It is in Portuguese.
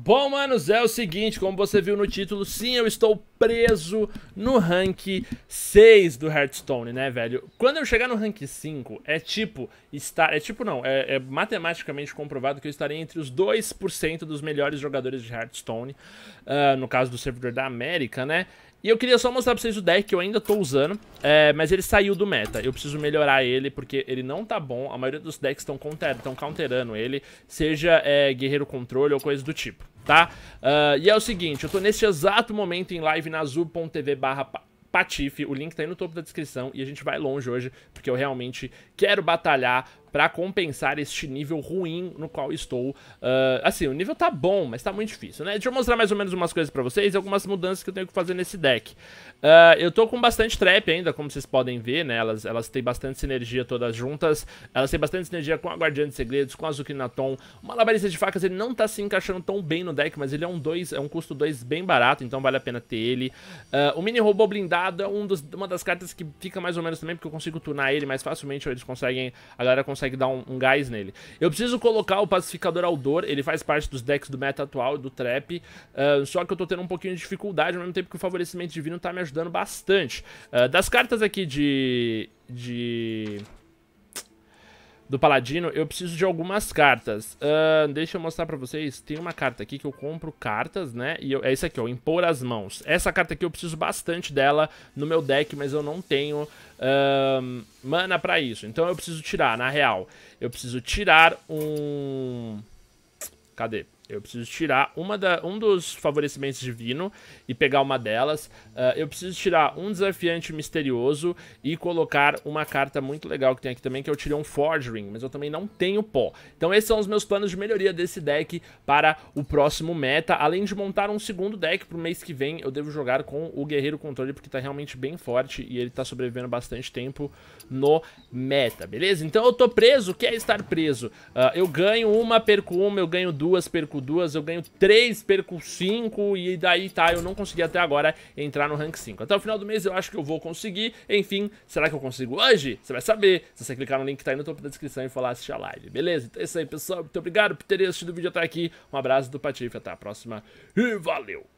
Bom, manos, é o seguinte, como você viu no título, sim, eu estou preso no rank 6 do Hearthstone, né, velho? Quando eu chegar no rank 5, é tipo, estar, é tipo não, é, é matematicamente comprovado que eu estarei entre os 2% dos melhores jogadores de Hearthstone, uh, no caso do servidor da América, né? E eu queria só mostrar pra vocês o deck que eu ainda tô usando, é, mas ele saiu do meta. Eu preciso melhorar ele, porque ele não tá bom. A maioria dos decks estão counter, counterando ele, seja é, guerreiro controle ou coisa do tipo, tá? Uh, e é o seguinte, eu tô nesse exato momento em live na azul.tv barra Patife, o link tá aí no topo da descrição e a gente vai longe hoje, porque eu realmente quero batalhar para compensar este nível ruim no qual estou. Uh, assim, o nível tá bom, mas tá muito difícil, né? Deixa eu mostrar mais ou menos umas coisas para vocês, algumas mudanças que eu tenho que fazer nesse deck. Uh, eu tô com bastante trap ainda, como vocês podem ver, né? Elas, elas têm bastante sinergia todas juntas. Elas têm bastante sinergia com a Guardiã de Segredos, com a Zukinaton. O Malabarista de Facas, ele não tá se encaixando tão bem no deck, mas ele é um dois é um custo 2 bem barato, então vale a pena ter ele. Uh, o Mini Robô Blindado é um dos, uma das cartas que fica mais ou menos também, porque eu consigo tunar ele mais facilmente, ou eles conseguem, a galera consegue consegue dar um, um, gás nele. Eu preciso colocar o Pacificador Aldor, ele faz parte dos decks do meta atual e do trap, uh, só que eu tô tendo um pouquinho de dificuldade, ao mesmo tempo que o Favorecimento Divino tá me ajudando bastante. Uh, das cartas aqui de... de do Paladino, eu preciso de algumas cartas. Uh, deixa eu mostrar pra vocês. Tem uma carta aqui que eu compro cartas, né? E eu, é isso aqui, ó, Impor as Mãos. Essa carta aqui eu preciso bastante dela no meu deck, mas eu não tenho uh, mana pra isso. Então eu preciso tirar, na real. Eu preciso tirar um... Cadê? Eu preciso tirar uma da, um dos favorecimentos divino e pegar uma delas. Uh, eu preciso tirar um desafiante misterioso e colocar uma carta muito legal que tem aqui também, que eu tirei um Forge Ring, mas eu também não tenho pó. Então esses são os meus planos de melhoria desse deck para o próximo meta. Além de montar um segundo deck pro mês que vem, eu devo jogar com o Guerreiro Controle, porque tá realmente bem forte e ele tá sobrevivendo bastante tempo no meta, beleza? Então eu tô preso, o que é estar preso? Uh, eu ganho uma perco uma, eu ganho duas perco perco duas, eu ganho três, perco cinco, e daí tá, eu não consegui até agora entrar no rank 5. Até o final do mês eu acho que eu vou conseguir, enfim, será que eu consigo hoje? Você vai saber, se você clicar no link que tá aí no topo da descrição e falar assistir a live, beleza? Então é isso aí, pessoal, muito obrigado por terem assistido o vídeo até aqui, um abraço do Patife, até a próxima e valeu!